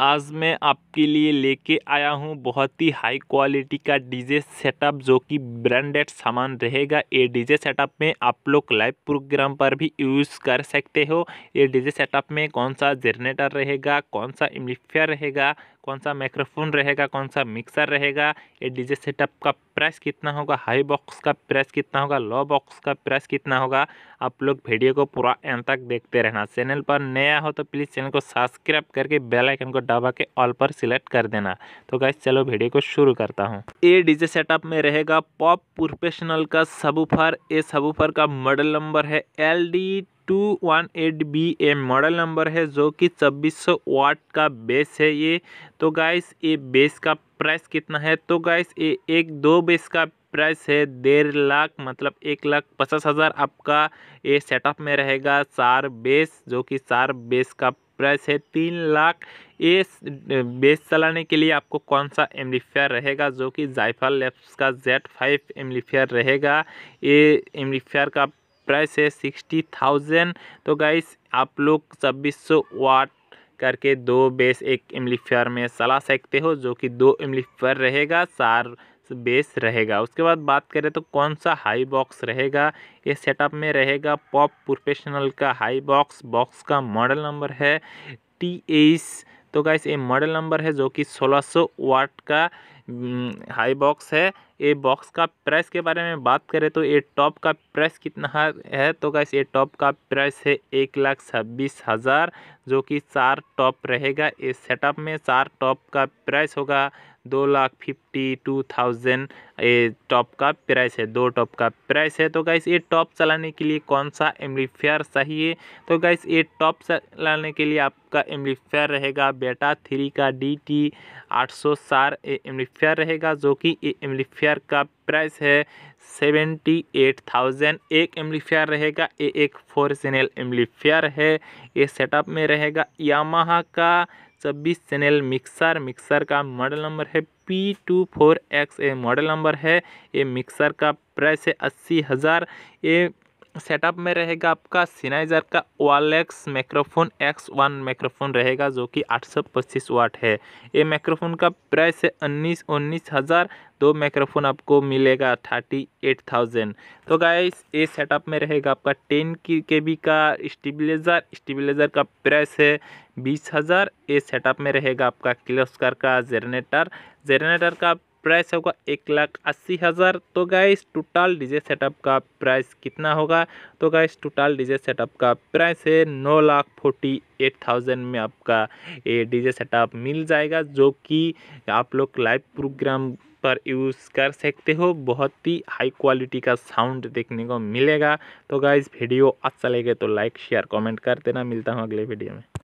आज मैं आपके लिए लेके आया हूँ बहुत ही हाई क्वालिटी का डीजे सेटअप जो कि ब्रांडेड सामान रहेगा ये डीजे सेटअप में आप लोग लाइव प्रोग्राम पर भी यूज़ कर सकते हो ये डीजे सेटअप में कौन सा जनरेटर रहेगा कौन सा इम्प्लीफियर रहेगा कौन सा माइक्रोफोन रहेगा कौन सा मिक्सर रहेगा ये डीजे सेटअप का प्राइस कितना होगा हाई बॉक्स का प्राइस कितना होगा लो बॉक्स का प्राइस कितना होगा आप लोग वीडियो को पूरा एंड तक देखते रहना चैनल पर नया हो तो प्लीज़ चैनल को सब्सक्राइब करके बेल आइकन को डबा के ऑल पर सिलेक्ट कर देना तो गाइस चलो वीडियो को शुरू करता हूँ ये डीजे सेटअप में रहेगा पॉप प्रोफेशनल का सबूफर ए सबूफर का मॉडल नंबर है L D two one eight B A model number है जो कि छब्बीस सौ वाट का बेस है ये तो गाइस ये बेस का प्राइस कितना है तो गाइस ये एक दो बेस का प्राइस है डेढ़ लाख मतलब एक लाख पचास हज़ार आपका ये सेटअप में रहेगा चार बेस जो कि चार बेस का प्राइस है तीन लाख ये बेस चलाने के लिए आपको कौन सा एम्पलीफायर रहेगा जो कि जायफल लैब्स का जेड फाइव एम्पलीफायर रहेगा ये एम्पलीफायर का प्राइस है सिक्सटी थाउजेंड तो गाइस आप लोग छब्बीस सौ वाट करके दो बेस एक एम्पलीफायर में चला सकते हो जो कि दो एम्पलीफायर रहेगा चार बेस रहेगा उसके बाद बात करें तो कौन सा हाई बॉक्स रहेगा ये सेटअप में रहेगा पॉप प्रोफेशनल का हाई बॉक्स बॉक्स का मॉडल नंबर है टी एस तो गाइस ये मॉडल नंबर है जो कि 1600 वाट का हाई हम्म, बॉक्स है ये बॉक्स का प्राइस के बारे में बात करें तो ये टॉप का प्राइस कितना है तो गैस ये टॉप का प्राइस है एक लाख छब्बीस हज़ार जो कि चार टॉप रहेगा इस सेटअप में चार टॉप का प्राइस होगा दो लाख फिफ्टी टू थाउजेंड ये टॉप का प्राइस है दो टॉप का प्राइस है तो गाइस ये टॉप चलाने के लिए कौन सा एम्पलीफायर चाहिए तो गाइस ये टॉप चलाने के लिए आपका एम्लीफेयर रहेगा बेटा थ्री का डी टी आठ सौ चार एम्लीफेयर रहेगा जो कि ये एम्पलीफायर का प्राइस है सेवेंटी एट थाउजेंड एक एम्लीफेयर रहेगा ये एक फोर चैनल एम्लीफेयर है ये सेटअप में रहेगा यामाहा का छब्बीस चैनल मिक्सर मिक्सर का मॉडल नंबर है P two four X A model number है ये मिक्सर का प्राइस है अस्सी हज़ार ये सेटअप में रहेगा आपका सिनाइजर का वालेक्स माइक्रोफोन एक्स वन माइक्रोफोन रहेगा जो कि आठ सौ पच्चीस वाट है ये माइक्रोफोन का प्राइस है उन्नीस उन्नीस हज़ार दो माइक्रोफोन आपको मिलेगा थर्टी एट थाउजेंड तो गाइस ये सेटअप में रहेगा आपका टेन की के बी का स्टेबलाइजर स्टेबलाइजर का प्राइस है बीस हज़ार ये सेटअप में रहेगा आपका किलोस्कर का जेरनेटर जेरनेटर का प्राइस होगा एक लाख अस्सी हज़ार तो गाइस टोटल डीजे सेटअप का प्राइस कितना होगा तो गाइस टोटल डीजे सेटअप का प्राइस है नौ लाख फोर्टी एट थाउजेंड में आपका ये डीजे सेटअप मिल जाएगा जो कि आप लोग लाइव प्रोग्राम पर यूज़ कर सकते हो बहुत ही हाई क्वालिटी का साउंड देखने को मिलेगा तो गाइज़ वीडियो अच्छा लगे तो लाइक शेयर कमेंट कर देना मिलता हूँ अगले वीडियो में